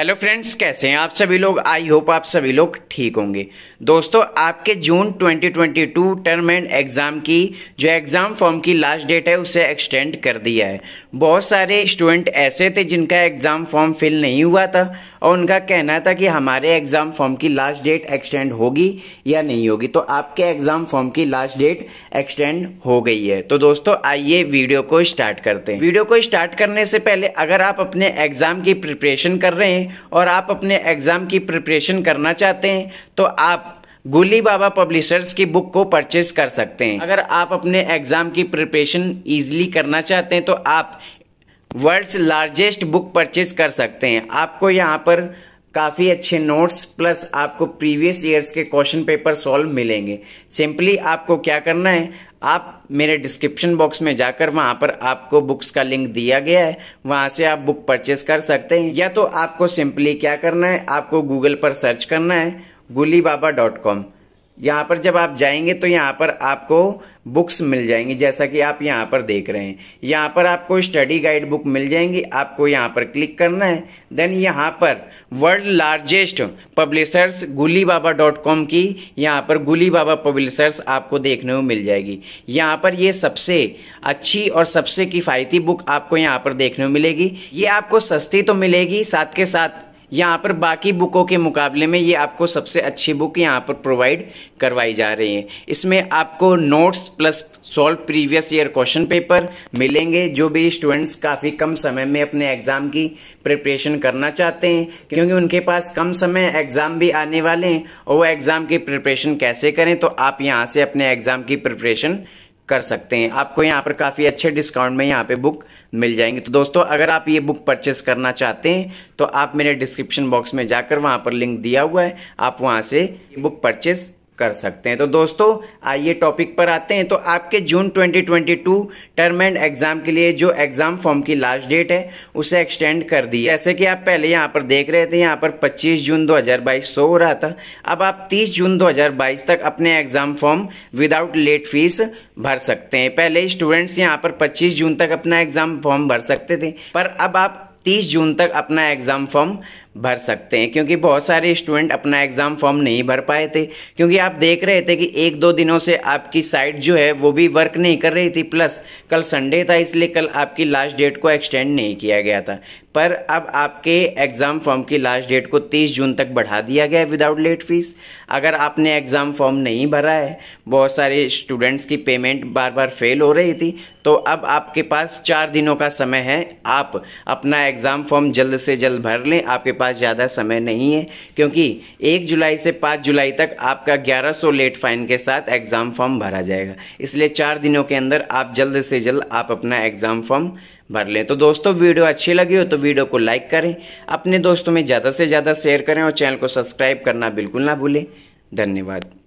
hello friends कैसे हैं आप सभी लोग आई होप आप सभी लोग ठीक होंगे दोस्तों आपके जून 2022 टर्म एंड एग्ज़ाम की जो एग्ज़ाम फॉर्म की लास्ट डेट है उसे एक्सटेंड कर दिया है बहुत सारे स्टूडेंट ऐसे थे जिनका एग्ज़ाम फॉर्म फिल नहीं हुआ था और उनका कहना था कि हमारे एग्ज़ाम फॉर्म की लास्ट डेट एक्सटेंड होगी या नहीं होगी तो आपके एग्ज़ाम फॉर्म की लास्ट डेट एक्सटेंड हो गई है तो दोस्तों आइए वीडियो को स्टार्ट करते हैं वीडियो को स्टार्ट करने से पहले अगर आप अपने एग्ज़ाम की प्रिपरेशन कर रहे हैं और आप अपने एग्ज़ाम की प्रिपरेशन करना चाहते हैं तो आप गोली बाबा पब्लिशर्स की बुक को परचेज कर सकते हैं अगर आप अपने एग्ज़ाम की प्रिपरेशन ईजिली करना चाहते हैं तो आप वर्ल्ड्स लार्जेस्ट बुक परचेज कर सकते हैं आपको यहाँ पर काफ़ी अच्छे नोट्स प्लस आपको प्रीवियस ईयर्स के क्वेश्चन पेपर सॉल्व मिलेंगे सिंपली आपको क्या करना है आप मेरे डिस्क्रिप्शन बॉक्स में जाकर वहाँ पर आपको बुक्स का लिंक दिया गया है वहां से आप बुक परचेज कर सकते हैं या तो आपको सिंपली क्या करना है आपको गूगल पर सर्च करना है गुली बाबा डॉट कॉम यहाँ पर जब आप जाएंगे तो यहाँ पर आपको बुक्स मिल जाएंगी जैसा कि आप यहाँ पर देख रहे हैं यहाँ पर आपको स्टडी गाइड बुक मिल जाएंगी आपको यहाँ पर क्लिक करना है देन यहाँ पर वर्ल्ड लार्जेस्ट पब्लिशर्स गुली बाबा डॉट कॉम की यहाँ पर गुली बाबा पब्लिशर्स आपको देखने को मिल जाएगी यहाँ पर ये सबसे अच्छी और सबसे किफ़ायती बुक आपको यहाँ पर देखने को मिलेगी ये आपको सस्ती तो मिलेगी साथ के साथ यहाँ पर बाकी बुकों के मुकाबले में ये आपको सबसे अच्छी बुक यहाँ पर प्रोवाइड करवाई जा रही है इसमें आपको notes plus solve previous year question paper मिलेंगे जो भी स्टूडेंट्स काफ़ी कम समय में अपने एग्ज़ाम की प्रिपरेशन करना चाहते हैं क्योंकि उनके पास कम समय एग्ज़ाम भी आने वाले हैं और वो एग्ज़ाम की प्रिपरेशन कैसे करें तो आप यहाँ से अपने एग्ज़ाम की प्रिपरेशन कर सकते हैं आपको यहाँ पर काफ़ी अच्छे डिस्काउंट में यहाँ पे बुक मिल जाएंगी तो दोस्तों अगर आप ये बुक परचेस करना चाहते हैं तो आप मेरे डिस्क्रिप्शन बॉक्स में जाकर वहाँ पर लिंक दिया हुआ है आप वहाँ से बुक परचेस कर सकते हैं तो दोस्तों आइए टॉपिक पर आते हैं तो आपके जून 2022 टर्म एंड एग्जाम के लिए जो एग्जाम फॉर्म की लास्ट डेट है उसे एक्सटेंड कर दी जैसे कि आप पहले यहाँ पर देख रहे थे यहाँ पर 25 जून 2022 हजार हो रहा था अब आप 30 जून 2022 तक अपने exam form without late fee भर सकते हैं पहले स्टूडेंट्स यहाँ पर पच्चीस जून तक अपना एग्जाम फॉर्म भर सकते थे पर अब आप 30 जून तक अपना एग्जाम फॉर्म भर सकते हैं क्योंकि बहुत सारे स्टूडेंट अपना एग्ज़ाम फॉर्म नहीं भर पाए थे क्योंकि आप देख रहे थे कि एक दो दिनों से आपकी साइट जो है वो भी वर्क नहीं कर रही थी प्लस कल संडे था इसलिए कल आपकी लास्ट डेट को एक्सटेंड नहीं किया गया था पर अब आपके एग्ज़ाम फॉर्म की लास्ट डेट को 30 जून तक बढ़ा दिया गया है विदाउट लेट फीस अगर आपने एग्ज़ाम फॉर्म नहीं भरा है बहुत सारे स्टूडेंट्स की पेमेंट बार बार फेल हो रही थी तो अब आपके पास चार दिनों का समय है आप अपना एग्ज़ाम फॉर्म जल्द से जल्द भर लें आपके पास ज़्यादा समय नहीं है क्योंकि एक जुलाई से पाँच जुलाई तक आपका ग्यारह सौ लेट फाइन के साथ एग्ज़ाम फॉर्म भरा जाएगा इसलिए चार दिनों के अंदर आप जल्द से जल्द आप अपना एग्ज़ाम फॉर्म भर लें तो दोस्तों वीडियो अच्छी लगी हो तो वीडियो को लाइक करें अपने दोस्तों में ज़्यादा से ज़्यादा शेयर करें और चैनल को सब्सक्राइब करना बिल्कुल ना भूलें धन्यवाद